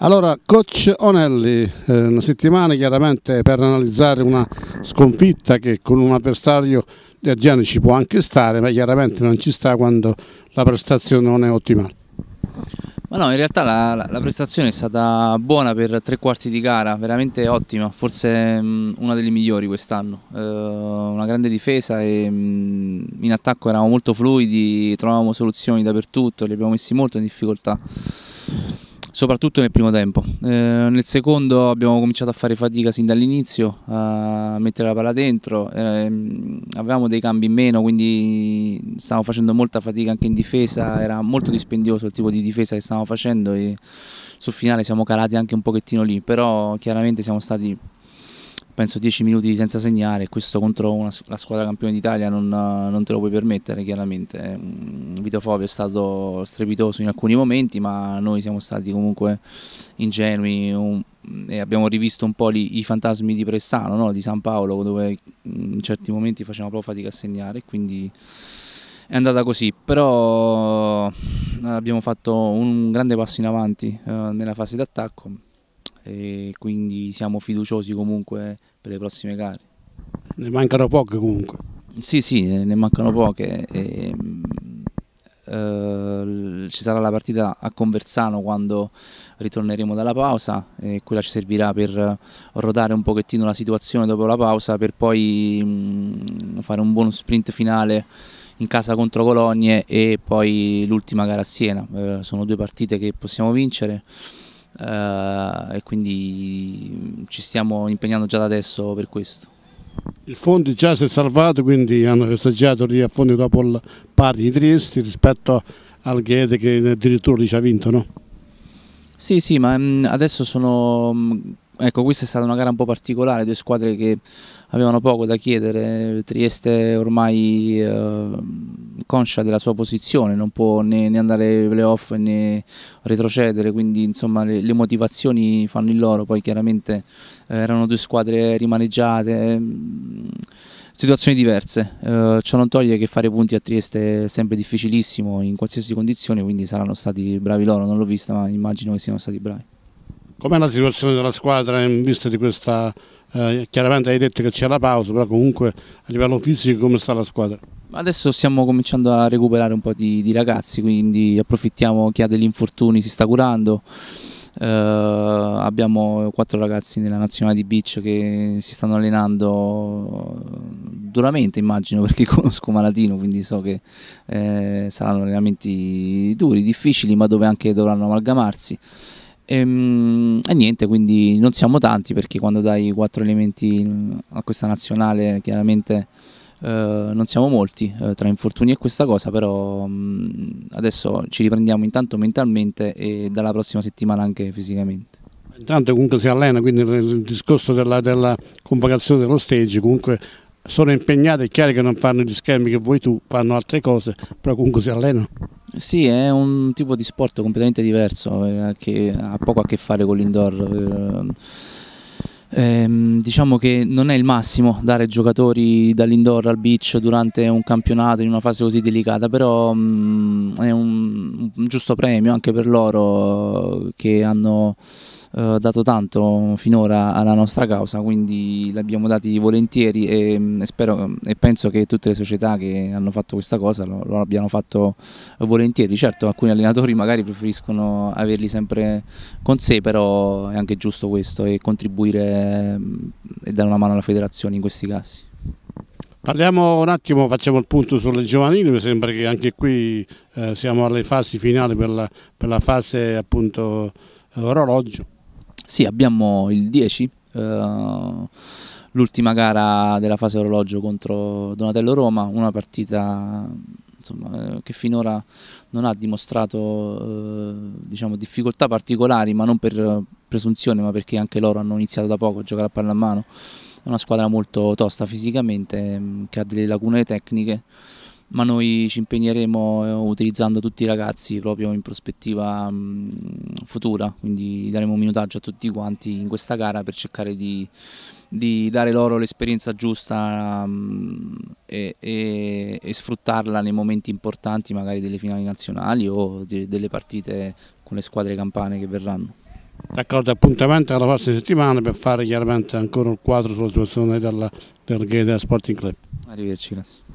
Allora, coach Onelli, eh, una settimana chiaramente per analizzare una sconfitta che con un avversario di Aggiani ci può anche stare, ma chiaramente non ci sta quando la prestazione non è ottimale. Ma no, in realtà la, la prestazione è stata buona per tre quarti di gara, veramente ottima, forse mh, mm, una delle migliori quest'anno. Eh, una grande difesa e mh, mm, in attacco eravamo molto fluidi, trovavamo soluzioni dappertutto, li abbiamo messi molto in difficoltà soprattutto nel primo tempo. Eh, nel secondo abbiamo cominciato a fare fatica sin dall'inizio, a mettere la palla dentro, eh, avevamo dei cambi in meno, quindi stavamo facendo molta fatica anche in difesa, era molto dispendioso il tipo di difesa che stavamo facendo e sul finale siamo calati anche un pochettino lì, però chiaramente siamo stati penso 10 minuti senza segnare e questo contro una, la squadra campione d'Italia non, non, te lo puoi permettere chiaramente. Eh, mm, Vito Fovio è stato strepitoso in alcuni momenti ma noi siamo stati comunque ingenui un, mm, e abbiamo rivisto un po' li, i fantasmi di Pressano, no? di San Paolo dove mm, in certi momenti facevamo proprio fatica a segnare quindi è andata così, però abbiamo fatto un grande passo in avanti eh, nella fase d'attacco e quindi siamo fiduciosi comunque per le prossime gare. Ne mancano poche comunque. Sì, sì, eh, ne mancano poche. E, mm, eh, ci sarà la partita a Conversano quando ritorneremo dalla pausa e quella ci servirà per rodare un pochettino la situazione dopo la pausa per poi mh, mm, fare un buon sprint finale in casa contro Cologne e poi l'ultima gara a Siena. Eh, sono due partite che possiamo vincere eh, e quindi ci stiamo impegnando già da adesso per questo. Il fondo già si è salvato, quindi hanno festeggiato lì a fondo dopo il pari di Trieste rispetto al Ghede che addirittura lì ci ha vinto, no? Sì, sì, ma mm, adesso sono mm, ecco, questa è stata una gara un po' particolare, due squadre che avevano poco da chiedere, Trieste ormai eh, conscia della sua posizione, non può né, né andare playoff né retrocedere, quindi insomma le, le, motivazioni fanno il loro, poi chiaramente eh, erano due squadre rimaneggiate. Eh, situazioni diverse, eh, ciò non toglie che fare punti a Trieste è sempre difficilissimo in qualsiasi condizione, quindi saranno stati bravi loro, non l'ho vista ma immagino che siano stati bravi. Com'è la situazione della squadra in vista di questa... Eh, chiaramente hai detto che c'è la pausa, però comunque a livello fisico come sta la squadra? Adesso stiamo cominciando a recuperare un po' di, di ragazzi, quindi approfittiamo chi ha degli infortuni si sta curando. Uh, abbiamo quattro ragazzi nella nazionale di beach che si stanno allenando duramente immagino perché conosco Malatino quindi so che eh, saranno allenamenti duri, difficili ma dove anche dovranno amalgamarsi e, ehm, e, niente, quindi non siamo tanti perché quando dai quattro elementi a questa nazionale chiaramente eh, non siamo molti eh, tra infortuni e questa cosa, però mh, mm, adesso ci riprendiamo intanto mentalmente e dalla prossima settimana anche fisicamente. Intanto comunque si allena, quindi il discorso della, della convocazione dello stage comunque sono impegnati, è chiaro che non fanno gli schermi che vuoi tu, fanno altre cose, però comunque si allenano. Sì, è un tipo di sport completamente diverso, eh, che ha poco a che fare con l'indoor. Eh. Ehm, diciamo che non è il massimo dare giocatori dall'indoor al beach durante un campionato in una fase così delicata, però mh, mm, è un, un giusto premio anche per loro che hanno eh, dato tanto finora alla nostra causa, quindi l'abbiamo dati volentieri e, mm, e, spero, mm, e, penso che tutte le società che hanno fatto questa cosa lo, lo abbiano fatto volentieri. Certo alcuni allenatori magari preferiscono averli sempre con sé, però è anche giusto questo e contribuire mm, e dare una mano alla federazione in questi casi. Parliamo un attimo, facciamo il punto sulle giovanili, mi sembra che anche qui eh, siamo alle fasi finali per la, per la fase appunto orologio. Sì, abbiamo il 10, uh, eh, l'ultima gara della fase orologio contro Donatello Roma, una partita insomma, eh, che finora non ha dimostrato uh, diciamo, difficoltà particolari, ma non per presunzione, ma perché anche loro hanno iniziato da poco a giocare a pallamano. È una squadra molto tosta fisicamente, mm, che ha delle lacune tecniche ma noi ci impegneremo eh, utilizzando tutti i ragazzi proprio in prospettiva mm, futura, quindi daremo un minutaggio a tutti quanti in questa gara per cercare di, di dare loro l'esperienza giusta mm, e, e, e, sfruttarla nei momenti importanti magari delle finali nazionali o di, delle partite con le squadre campane che verranno. D'accordo, appuntamento alla prossima settimana per fare chiaramente ancora un quadro sulla situazione della, del Gheda Sporting Club. Arrivederci, grazie.